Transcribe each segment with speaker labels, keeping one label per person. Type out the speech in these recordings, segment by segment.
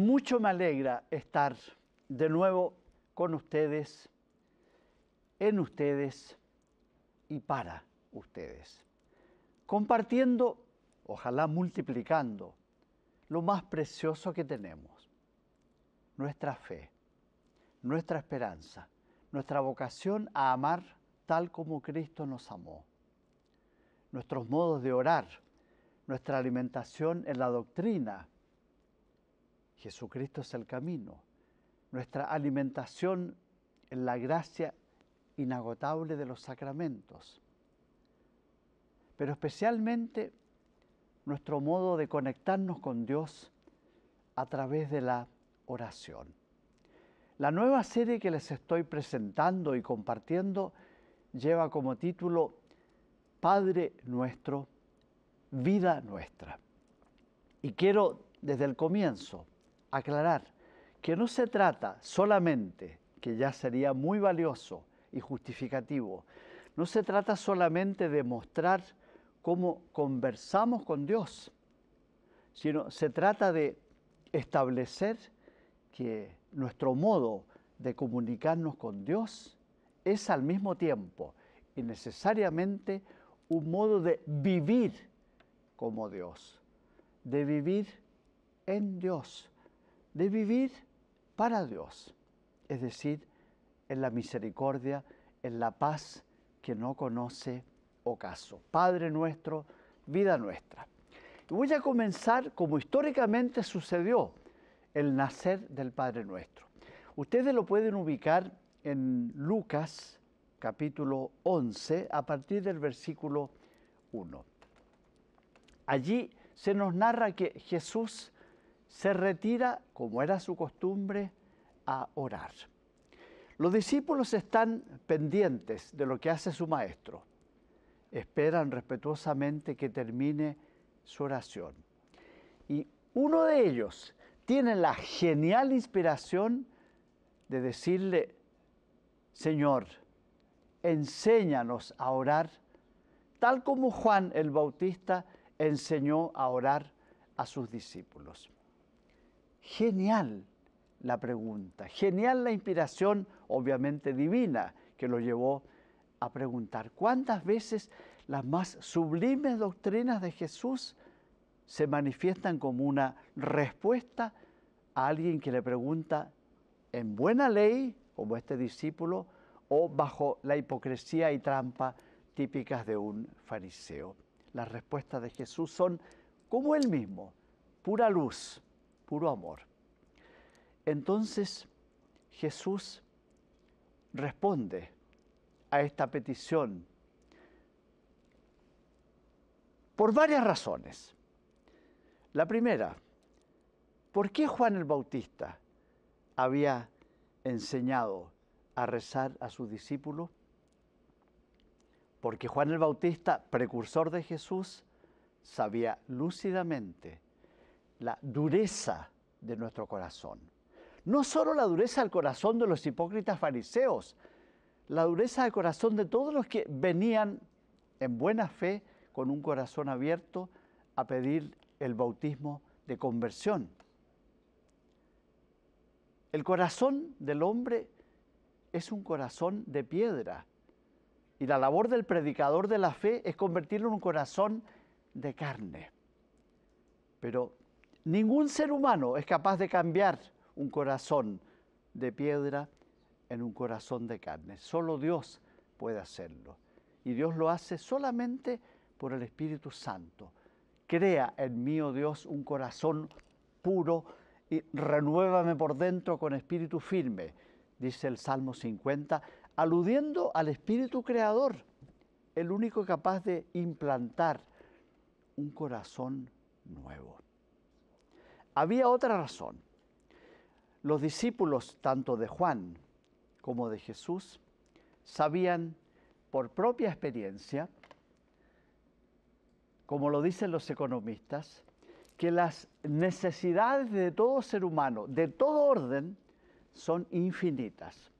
Speaker 1: Mucho me alegra estar de nuevo con ustedes, en ustedes y para ustedes, compartiendo, ojalá multiplicando, lo más precioso que tenemos, nuestra fe, nuestra esperanza, nuestra vocación a amar tal como Cristo nos amó, nuestros modos de orar, nuestra alimentación en la doctrina, Jesucristo es el camino. Nuestra alimentación en la gracia inagotable de los sacramentos. Pero especialmente nuestro modo de conectarnos con Dios a través de la oración. La nueva serie que les estoy presentando y compartiendo lleva como título Padre nuestro, vida nuestra. Y quiero desde el comienzo aclarar que no se trata solamente, que ya sería muy valioso y justificativo, no se trata solamente de mostrar cómo conversamos con Dios, sino se trata de establecer que nuestro modo de comunicarnos con Dios es al mismo tiempo y necesariamente un modo de vivir como Dios, de vivir en Dios, de vivir para Dios, es decir, en la misericordia, en la paz que no conoce ocaso. Padre nuestro, vida nuestra. voy a comenzar como históricamente sucedió el nacer del Padre nuestro. Ustedes lo pueden ubicar en Lucas capítulo 11 a partir del versículo 1. Allí se nos narra que Jesús se retira, como era su costumbre, a orar. Los discípulos están pendientes de lo que hace su maestro. Esperan respetuosamente que termine su oración. Y uno de ellos tiene la genial inspiración de decirle, Señor, enséñanos a orar, tal como Juan el Bautista enseñó a orar a sus discípulos. Genial la pregunta, genial la inspiración, obviamente divina, que lo llevó a preguntar cuántas veces las más sublimes doctrinas de Jesús se manifiestan como una respuesta a alguien que le pregunta en buena ley, como este discípulo, o bajo la hipocresía y trampa típicas de un fariseo. Las respuestas de Jesús son como él mismo, pura luz, puro amor. Entonces Jesús responde a esta petición por varias razones. La primera, ¿por qué Juan el Bautista había enseñado a rezar a su discípulo? Porque Juan el Bautista, precursor de Jesús, sabía lúcidamente la dureza de nuestro corazón. No solo la dureza del corazón de los hipócritas fariseos, la dureza del corazón de todos los que venían en buena fe, con un corazón abierto, a pedir el bautismo de conversión. El corazón del hombre es un corazón de piedra y la labor del predicador de la fe es convertirlo en un corazón de carne. Pero Ningún ser humano es capaz de cambiar un corazón de piedra en un corazón de carne. Solo Dios puede hacerlo. Y Dios lo hace solamente por el Espíritu Santo. Crea en mí, oh Dios, un corazón puro y renuévame por dentro con espíritu firme, dice el Salmo 50, aludiendo al Espíritu Creador, el único capaz de implantar un corazón nuevo. Había otra razón. Los discípulos, tanto de Juan como de Jesús, sabían por propia experiencia, como lo dicen los economistas, que las necesidades de todo ser humano, de todo orden, son infinitas.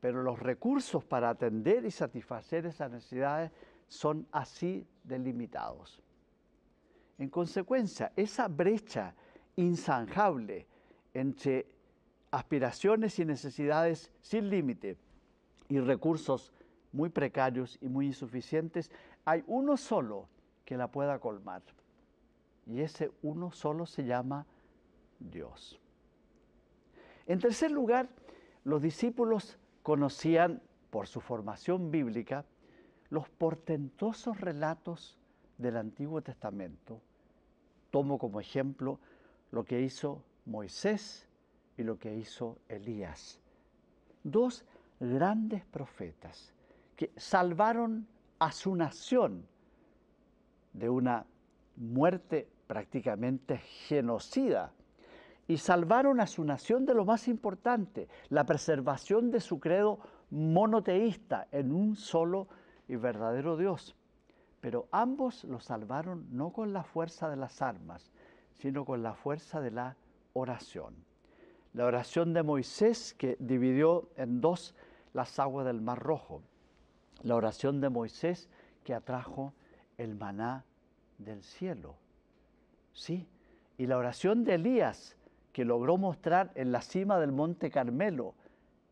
Speaker 1: Pero los recursos para atender y satisfacer esas necesidades son así delimitados. En consecuencia, esa brecha insanjable entre aspiraciones y necesidades sin límite y recursos muy precarios y muy insuficientes, hay uno solo que la pueda colmar. Y ese uno solo se llama Dios. En tercer lugar, los discípulos conocían, por su formación bíblica, los portentosos relatos del Antiguo Testamento. Tomo como ejemplo lo que hizo Moisés y lo que hizo Elías. Dos grandes profetas que salvaron a su nación de una muerte prácticamente genocida y salvaron a su nación de lo más importante, la preservación de su credo monoteísta en un solo y verdadero Dios. Pero ambos lo salvaron no con la fuerza de las armas, sino con la fuerza de la oración. La oración de Moisés que dividió en dos las aguas del Mar Rojo. La oración de Moisés que atrajo el maná del cielo. Sí, y la oración de Elías que logró mostrar en la cima del monte Carmelo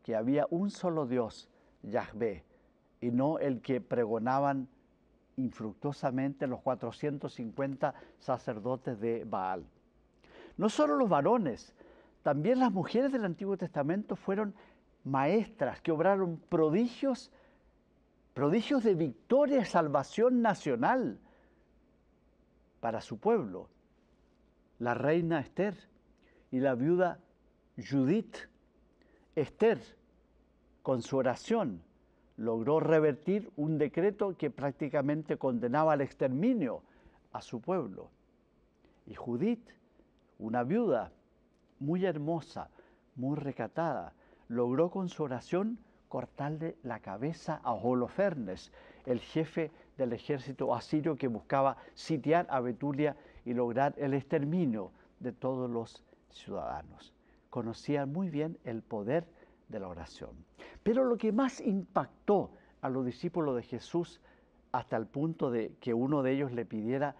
Speaker 1: que había un solo Dios, Yahvé, y no el que pregonaban infructuosamente los 450 sacerdotes de Baal. No solo los varones, también las mujeres del Antiguo Testamento fueron maestras que obraron prodigios, prodigios de victoria y salvación nacional para su pueblo. La reina Esther y la viuda Judith. Esther, con su oración, logró revertir un decreto que prácticamente condenaba al exterminio a su pueblo. Y Judith, una viuda muy hermosa, muy recatada, logró con su oración cortarle la cabeza a Holofernes, el jefe del ejército asirio que buscaba sitiar a Betulia y lograr el exterminio de todos los ciudadanos. Conocía muy bien el poder de la oración. Pero lo que más impactó a los discípulos de Jesús hasta el punto de que uno de ellos le pidiera,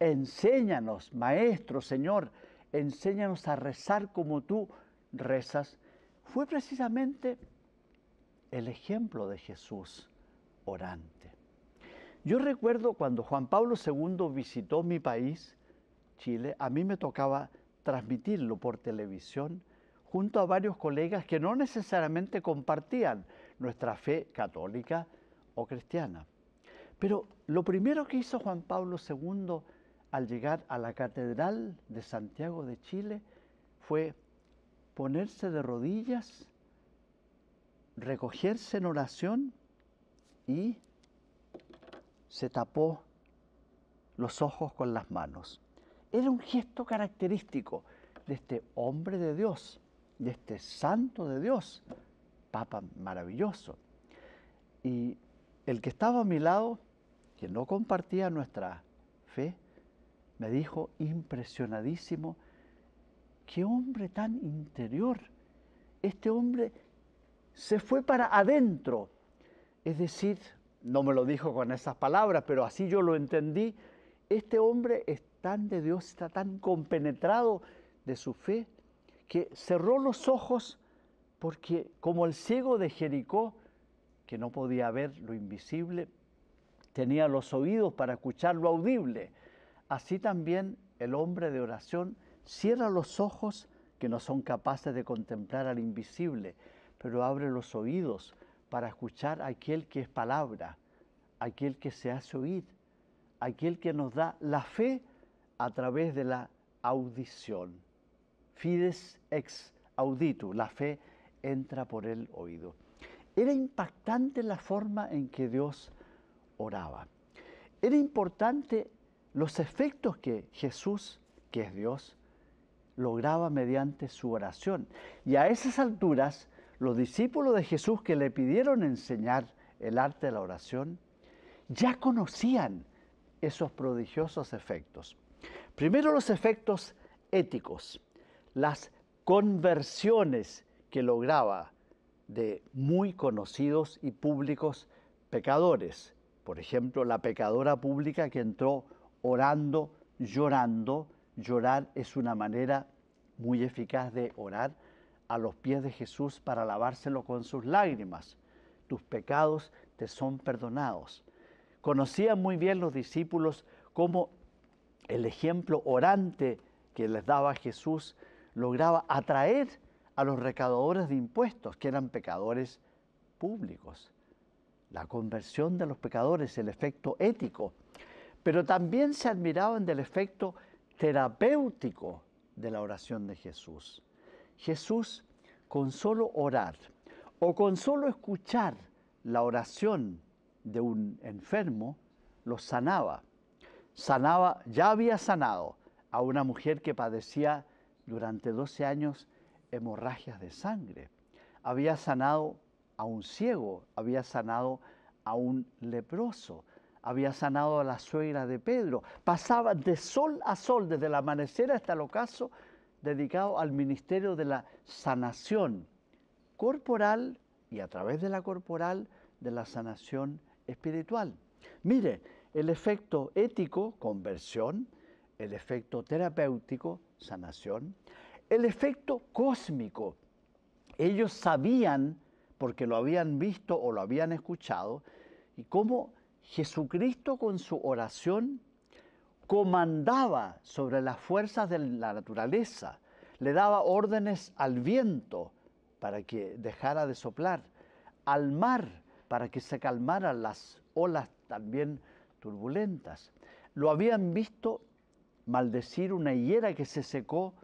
Speaker 1: enséñanos, maestro, Señor, enséñanos a rezar como tú rezas, fue precisamente el ejemplo de Jesús orante. Yo recuerdo cuando Juan Pablo II visitó mi país, Chile, a mí me tocaba transmitirlo por televisión junto a varios colegas que no necesariamente compartían nuestra fe católica o cristiana. Pero lo primero que hizo Juan Pablo II al llegar a la Catedral de Santiago de Chile fue ponerse de rodillas, recogerse en oración y se tapó los ojos con las manos. Era un gesto característico de este hombre de Dios de este santo de Dios, papa maravilloso. Y el que estaba a mi lado, quien no compartía nuestra fe, me dijo impresionadísimo, qué hombre tan interior. Este hombre se fue para adentro. Es decir, no me lo dijo con esas palabras, pero así yo lo entendí. Este hombre es tan de Dios, está tan compenetrado de su fe, que cerró los ojos porque como el ciego de Jericó, que no podía ver lo invisible, tenía los oídos para escuchar lo audible, así también el hombre de oración cierra los ojos que no son capaces de contemplar al invisible, pero abre los oídos para escuchar aquel que es palabra, aquel que se hace oír, aquel que nos da la fe a través de la audición fides ex auditu, la fe entra por el oído. Era impactante la forma en que Dios oraba. Era importante los efectos que Jesús, que es Dios, lograba mediante su oración. Y a esas alturas, los discípulos de Jesús que le pidieron enseñar el arte de la oración, ya conocían esos prodigiosos efectos. Primero los efectos éticos las conversiones que lograba de muy conocidos y públicos pecadores. Por ejemplo, la pecadora pública que entró orando, llorando. Llorar es una manera muy eficaz de orar a los pies de Jesús para lavárselo con sus lágrimas. Tus pecados te son perdonados. Conocían muy bien los discípulos cómo el ejemplo orante que les daba Jesús lograba atraer a los recaudadores de impuestos, que eran pecadores públicos. La conversión de los pecadores, el efecto ético. Pero también se admiraban del efecto terapéutico de la oración de Jesús. Jesús, con solo orar o con solo escuchar la oración de un enfermo, lo sanaba. Sanaba, ya había sanado a una mujer que padecía durante 12 años hemorragias de sangre, había sanado a un ciego, había sanado a un leproso, había sanado a la suegra de Pedro, pasaba de sol a sol, desde el amanecer hasta el ocaso, dedicado al ministerio de la sanación corporal y a través de la corporal de la sanación espiritual. Mire, el efecto ético, conversión, el efecto terapéutico, sanación, el efecto cósmico. Ellos sabían, porque lo habían visto o lo habían escuchado, y cómo Jesucristo con su oración comandaba sobre las fuerzas de la naturaleza, le daba órdenes al viento para que dejara de soplar, al mar para que se calmaran las olas también turbulentas. Lo habían visto maldecir una higuera que se secó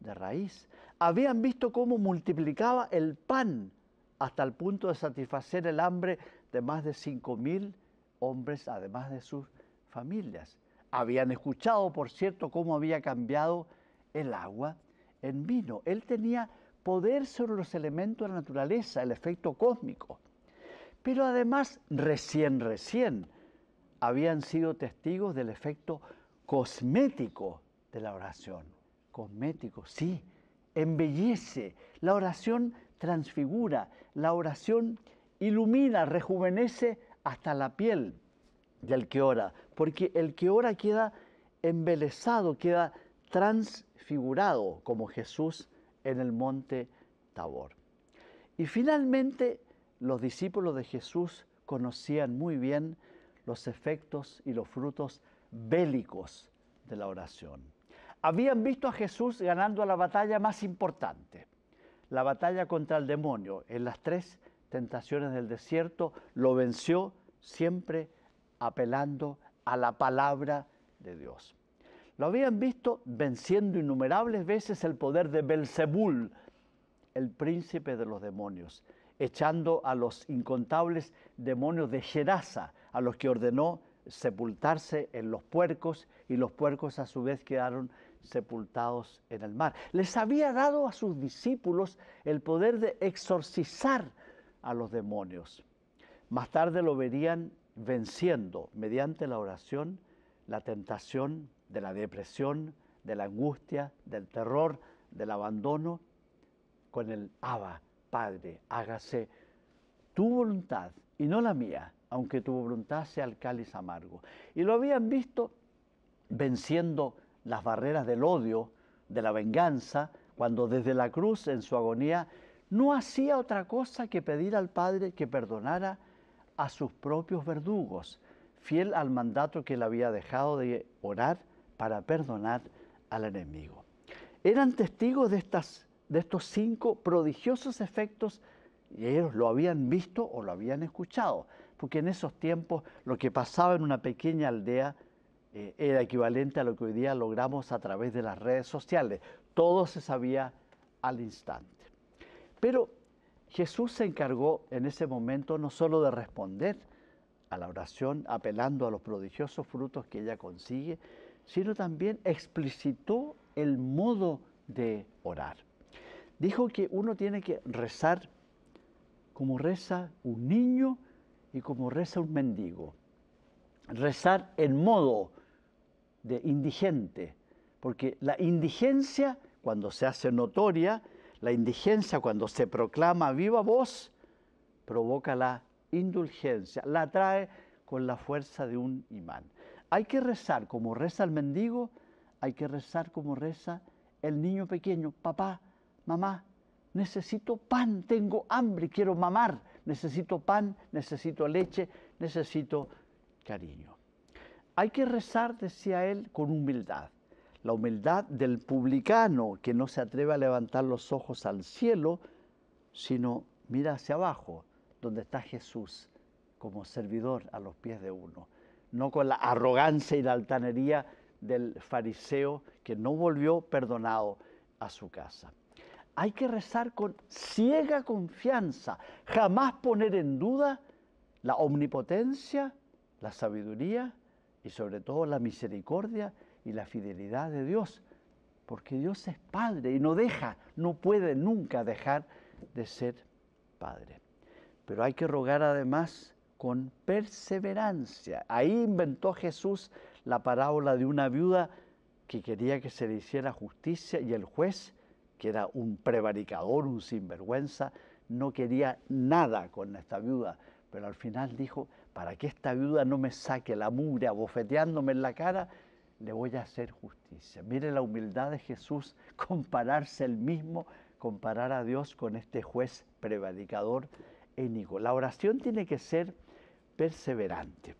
Speaker 1: de raíz. Habían visto cómo multiplicaba el pan hasta el punto de satisfacer el hambre de más de 5,000 hombres, además de sus familias. Habían escuchado, por cierto, cómo había cambiado el agua en vino. Él tenía poder sobre los elementos de la naturaleza, el efecto cósmico. Pero además, recién, recién, habían sido testigos del efecto cosmético de la oración. Cosmético, sí, embellece. La oración transfigura, la oración ilumina, rejuvenece hasta la piel del que ora, porque el que ora queda embelesado, queda transfigurado como Jesús en el monte Tabor. Y finalmente los discípulos de Jesús conocían muy bien los efectos y los frutos bélicos de la oración. Habían visto a Jesús ganando la batalla más importante, la batalla contra el demonio. En las tres tentaciones del desierto lo venció siempre apelando a la palabra de Dios. Lo habían visto venciendo innumerables veces el poder de Belzebul, el príncipe de los demonios, echando a los incontables demonios de Gerasa, a los que ordenó sepultarse en los puercos y los puercos a su vez quedaron sepultados en el mar. Les había dado a sus discípulos el poder de exorcizar a los demonios. Más tarde lo verían venciendo mediante la oración la tentación de la depresión, de la angustia, del terror, del abandono, con el Abba, Padre, hágase tu voluntad y no la mía, aunque tu voluntad sea el cáliz amargo. Y lo habían visto venciendo las barreras del odio, de la venganza, cuando desde la cruz, en su agonía, no hacía otra cosa que pedir al Padre que perdonara a sus propios verdugos, fiel al mandato que le había dejado de orar para perdonar al enemigo. Eran testigos de, estas, de estos cinco prodigiosos efectos y ellos lo habían visto o lo habían escuchado porque en esos tiempos lo que pasaba en una pequeña aldea eh, era equivalente a lo que hoy día logramos a través de las redes sociales. Todo se sabía al instante. Pero Jesús se encargó en ese momento no solo de responder a la oración apelando a los prodigiosos frutos que ella consigue, sino también explicitó el modo de orar. Dijo que uno tiene que rezar como reza un niño y como reza un mendigo. Rezar en modo de indigente, porque la indigencia, cuando se hace notoria, la indigencia cuando se proclama viva voz, provoca la indulgencia, la atrae con la fuerza de un imán. Hay que rezar como reza el mendigo, hay que rezar como reza el niño pequeño, papá, mamá, necesito pan, tengo hambre, quiero mamar necesito pan, necesito leche, necesito cariño. Hay que rezar, decía él, con humildad. La humildad del publicano que no se atreve a levantar los ojos al cielo, sino mira hacia abajo, donde está Jesús como servidor a los pies de uno, no con la arrogancia y la altanería del fariseo que no volvió perdonado a su casa hay que rezar con ciega confianza, jamás poner en duda la omnipotencia, la sabiduría y sobre todo la misericordia y la fidelidad de Dios, porque Dios es Padre y no deja, no puede nunca dejar de ser Padre. Pero hay que rogar además con perseverancia. Ahí inventó Jesús la parábola de una viuda que quería que se le hiciera justicia y el juez que era un prevaricador, un sinvergüenza, no quería nada con esta viuda, pero al final dijo, para que esta viuda no me saque la mugre bofeteándome en la cara, le voy a hacer justicia. Mire la humildad de Jesús, compararse el mismo, comparar a Dios con este juez prevaricador enigo. La oración tiene que ser perseverante.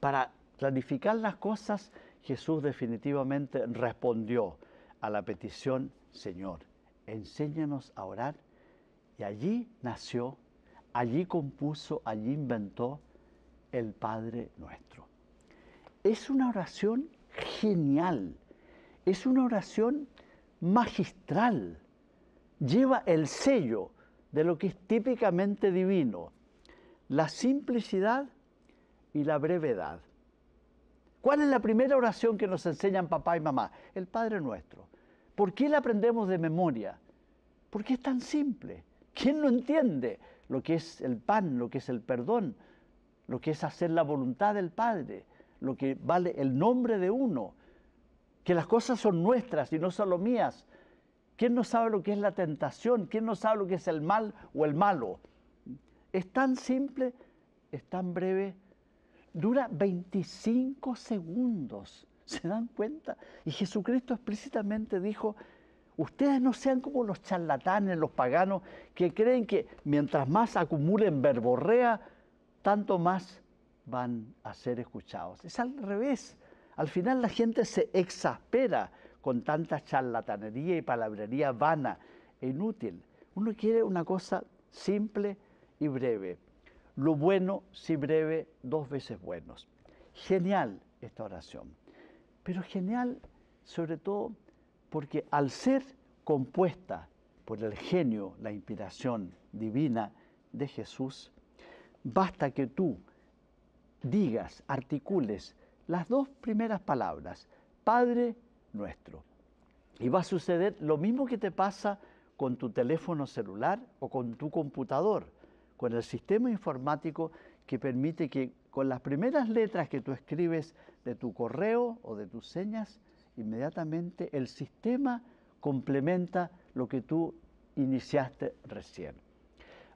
Speaker 1: Para clarificar las cosas, Jesús definitivamente respondió a la petición, Señor, enséñanos a orar. Y allí nació, allí compuso, allí inventó el Padre nuestro. Es una oración genial, es una oración magistral, lleva el sello de lo que es típicamente divino, la simplicidad y la brevedad. ¿Cuál es la primera oración que nos enseñan papá y mamá? El Padre nuestro. ¿Por qué la aprendemos de memoria? Porque es tan simple. ¿Quién no entiende lo que es el pan, lo que es el perdón, lo que es hacer la voluntad del Padre, lo que vale el nombre de uno? Que las cosas son nuestras y no solo mías. ¿Quién no sabe lo que es la tentación? ¿Quién no sabe lo que es el mal o el malo? Es tan simple, es tan breve. Dura 25 segundos ¿Se dan cuenta? Y Jesucristo explícitamente dijo, ustedes no sean como los charlatanes, los paganos, que creen que mientras más acumulen verborrea, tanto más van a ser escuchados. Es al revés. Al final la gente se exaspera con tanta charlatanería y palabrería vana e inútil. Uno quiere una cosa simple y breve. Lo bueno, si breve, dos veces buenos. Genial esta oración pero genial sobre todo porque al ser compuesta por el genio, la inspiración divina de Jesús, basta que tú digas, articules las dos primeras palabras, Padre nuestro. Y va a suceder lo mismo que te pasa con tu teléfono celular o con tu computador, con el sistema informático que permite que con las primeras letras que tú escribes de tu correo o de tus señas, inmediatamente el sistema complementa lo que tú iniciaste recién.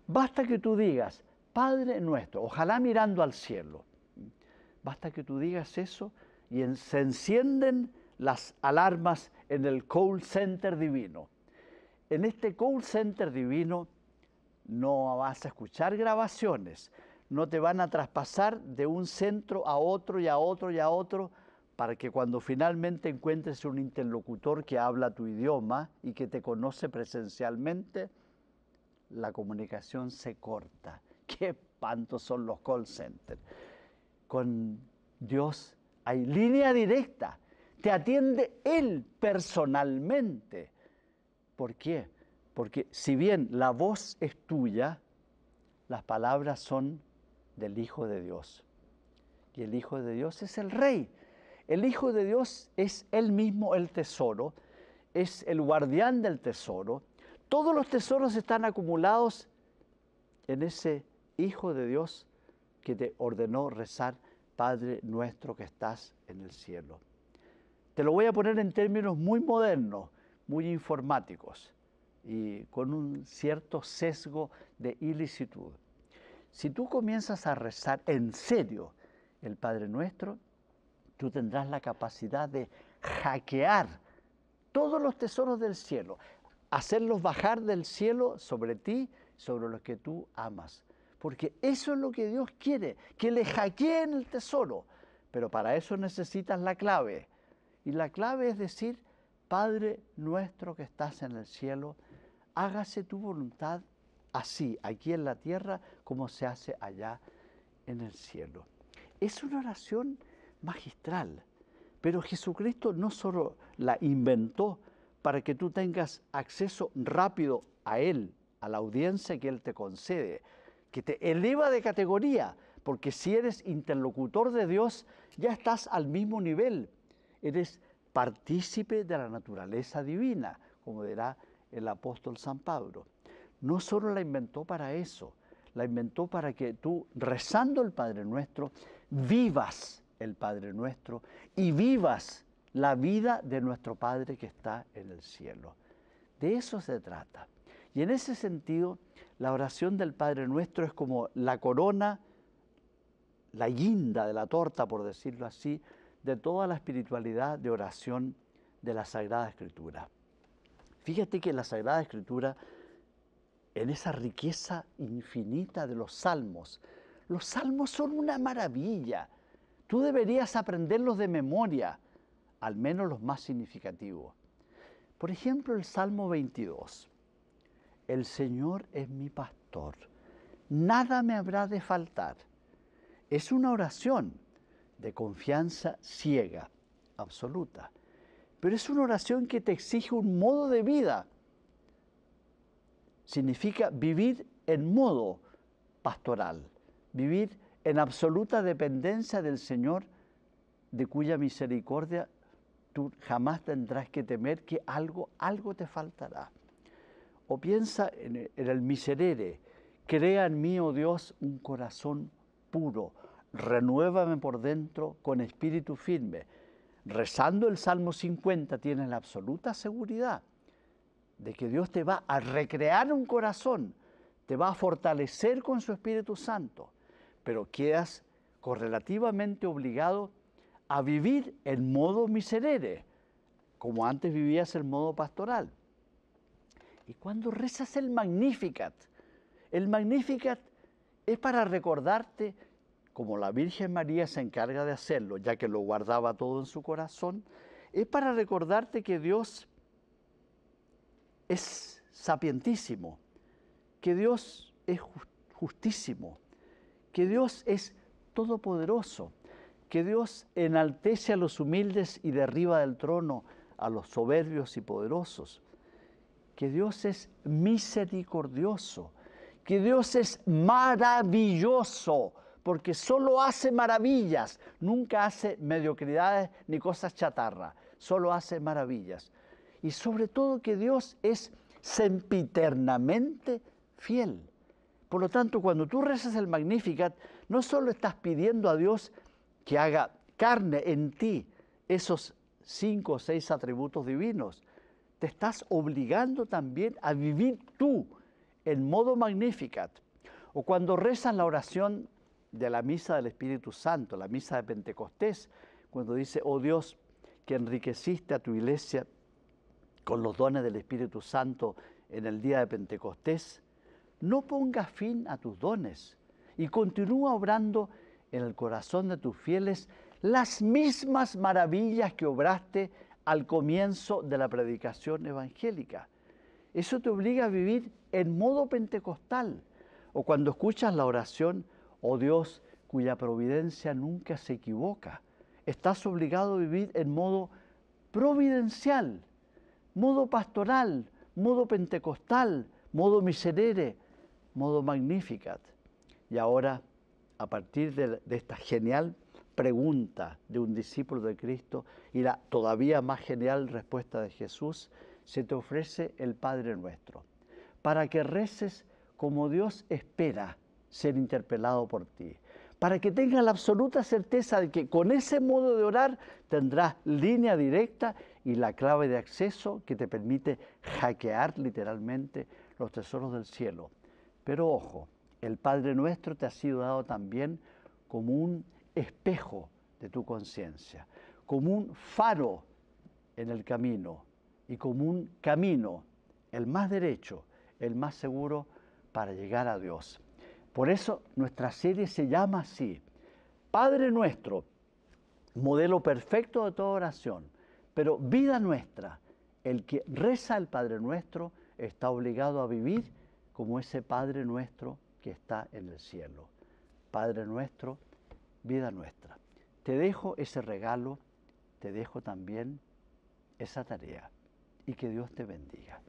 Speaker 1: Basta que tú digas, Padre nuestro, ojalá mirando al cielo. Basta que tú digas eso y se encienden las alarmas en el call center divino. En este call center divino no vas a escuchar grabaciones, no te van a traspasar de un centro a otro y a otro y a otro para que cuando finalmente encuentres un interlocutor que habla tu idioma y que te conoce presencialmente, la comunicación se corta. Qué pantos son los call centers. Con Dios hay línea directa. Te atiende Él personalmente. ¿Por qué? Porque si bien la voz es tuya, las palabras son del Hijo de Dios. Y el Hijo de Dios es el Rey. El Hijo de Dios es él mismo el tesoro, es el guardián del tesoro. Todos los tesoros están acumulados en ese Hijo de Dios que te ordenó rezar, Padre nuestro que estás en el cielo. Te lo voy a poner en términos muy modernos, muy informáticos y con un cierto sesgo de ilicitud. Si tú comienzas a rezar en serio el Padre Nuestro, tú tendrás la capacidad de hackear todos los tesoros del cielo, hacerlos bajar del cielo sobre ti, sobre los que tú amas. Porque eso es lo que Dios quiere, que le hackeen el tesoro. Pero para eso necesitas la clave. Y la clave es decir, Padre nuestro que estás en el cielo, hágase tu voluntad así aquí en la tierra como se hace allá en el cielo. Es una oración magistral, pero Jesucristo no solo la inventó para que tú tengas acceso rápido a Él, a la audiencia que Él te concede, que te eleva de categoría, porque si eres interlocutor de Dios, ya estás al mismo nivel, eres partícipe de la naturaleza divina, como dirá el apóstol San Pablo no solo la inventó para eso, la inventó para que tú, rezando el Padre Nuestro, vivas el Padre Nuestro y vivas la vida de nuestro Padre que está en el cielo. De eso se trata. Y en ese sentido, la oración del Padre Nuestro es como la corona, la guinda de la torta, por decirlo así, de toda la espiritualidad de oración de la Sagrada Escritura. Fíjate que la Sagrada Escritura en esa riqueza infinita de los salmos. Los salmos son una maravilla. Tú deberías aprenderlos de memoria, al menos los más significativos. Por ejemplo, el Salmo 22. El Señor es mi pastor. Nada me habrá de faltar. Es una oración de confianza ciega, absoluta. Pero es una oración que te exige un modo de vida significa vivir en modo pastoral, vivir en absoluta dependencia del Señor, de cuya misericordia tú jamás tendrás que temer que algo, algo te faltará. O piensa en, el miserere, crea en mí, oh Dios, un corazón puro, renuévame por dentro con espíritu firme. Rezando el Salmo 50 tienes la absoluta seguridad de que Dios te va a recrear un corazón, te va a fortalecer con su Espíritu Santo, pero quedas correlativamente obligado a vivir el modo miserere, como antes vivías el modo pastoral. Y cuando rezas el Magnificat, el Magnificat es para recordarte, como la Virgen María se encarga de hacerlo, ya que lo guardaba todo en su corazón, es para recordarte que Dios es sapientísimo, que Dios es justísimo, que Dios es todopoderoso, que Dios enaltece a los humildes y derriba del trono a los soberbios y poderosos, que Dios es misericordioso, que Dios es maravilloso, porque solo hace maravillas, nunca hace mediocridades ni cosas chatarra, solo hace maravillas y sobre todo que Dios es sempiternamente fiel. Por lo tanto, cuando tú rezas el Magnificat, no solo estás pidiendo a Dios que haga carne en ti esos cinco o seis atributos divinos, te estás obligando también a vivir tú en modo Magnificat. O cuando rezas la oración de la misa del Espíritu Santo, la misa de Pentecostés, cuando dice, oh Dios, que enriqueciste a tu iglesia con los dones del Espíritu Santo en el día de Pentecostés, no pongas fin a tus dones y continúa obrando en el corazón de tus fieles las mismas maravillas que obraste al comienzo de la predicación evangélica. Eso te obliga a vivir en modo pentecostal o cuando escuchas la oración, oh Dios, cuya providencia nunca se equivoca. Estás obligado a vivir en modo providencial modo pastoral, modo pentecostal, modo miserere, modo magnificat. Y ahora, a partir de esta genial pregunta de un discípulo de Cristo y la todavía más genial respuesta de Jesús, se te ofrece el Padre nuestro, para que reces como Dios espera ser interpelado por ti, para que tengas la absoluta certeza de que con ese modo de orar tendrás línea directa y la clave de acceso que te permite hackear literalmente los tesoros del cielo. Pero ojo, el Padre Nuestro te ha sido dado también como un espejo de tu conciencia, como un faro en el camino y como un camino, el más derecho, el más seguro para llegar a Dios. Por eso nuestra serie se llama así, Padre Nuestro, modelo perfecto de toda oración pero vida nuestra, el que reza al Padre nuestro está obligado a vivir como ese Padre nuestro que está en el cielo. Padre nuestro, vida nuestra. Te dejo ese regalo, te dejo también esa tarea y que Dios te bendiga.